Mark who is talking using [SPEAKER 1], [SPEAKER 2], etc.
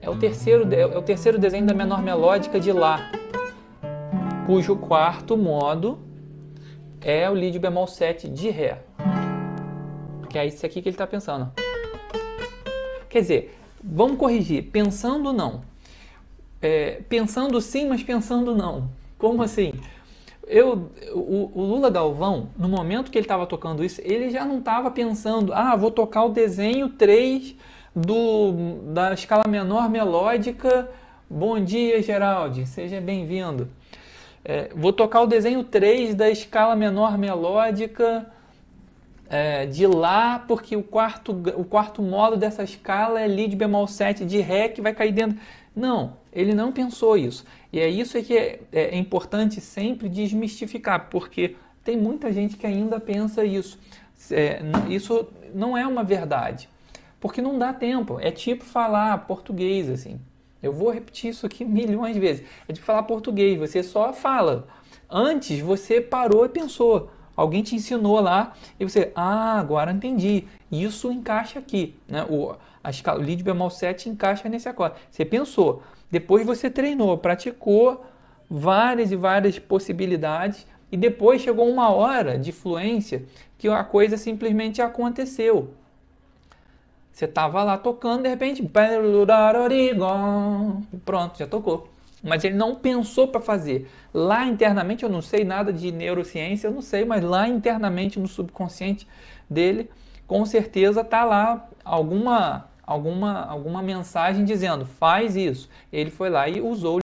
[SPEAKER 1] É o terceiro, é o terceiro desenho da menor melódica de Lá, cujo quarto modo é o Lídio bemol 7 de Ré. Que é isso aqui que ele está pensando. Quer dizer, vamos corrigir. Pensando não. É, pensando sim, mas pensando não. Como assim? Eu, o, o Lula Galvão, no momento que ele estava tocando isso, ele já não estava pensando, ah, vou tocar o desenho 3 do, da escala menor melódica. Bom dia, Geraldi, seja bem-vindo. É, vou tocar o desenho 3 da escala menor melódica é, de Lá, porque o quarto, o quarto modo dessa escala é de bemol 7 de Ré, que vai cair dentro. Não, ele não pensou isso. E é isso que é, é importante sempre desmistificar, porque tem muita gente que ainda pensa isso. É, isso não é uma verdade porque não dá tempo. É tipo falar português, assim. Eu vou repetir isso aqui milhões de vezes. É tipo falar português, você só fala. Antes você parou e pensou. Alguém te ensinou lá e você, ah, agora entendi. Isso encaixa aqui, né? O, a escala, o lead bemol 7 encaixa nesse acorde. Você pensou, depois você treinou, praticou várias e várias possibilidades e depois chegou uma hora de fluência que a coisa simplesmente aconteceu. Você tava lá tocando, de repente, pronto, já tocou. Mas ele não pensou para fazer. Lá internamente, eu não sei nada de neurociência, eu não sei, mas lá internamente, no subconsciente dele, com certeza tá lá alguma alguma alguma mensagem dizendo: "Faz isso". Ele foi lá e usou